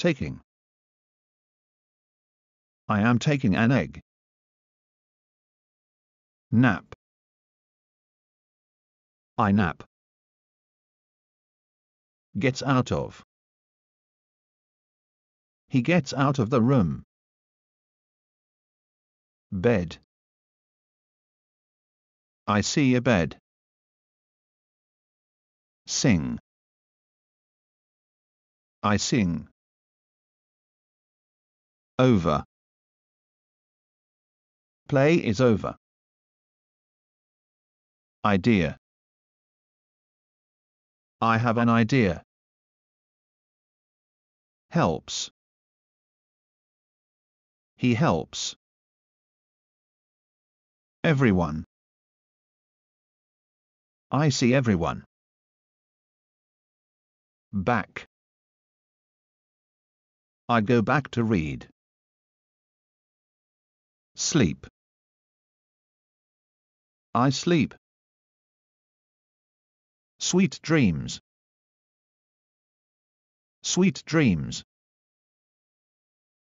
Taking. I am taking an egg. Nap. I nap. Gets out of. He gets out of the room. Bed. I see a bed. Sing. I sing. Over. Play is over. Idea. I have an idea. Helps. He helps. Everyone. I see everyone. Back. I go back to read. Sleep. I sleep. Sweet dreams. Sweet dreams.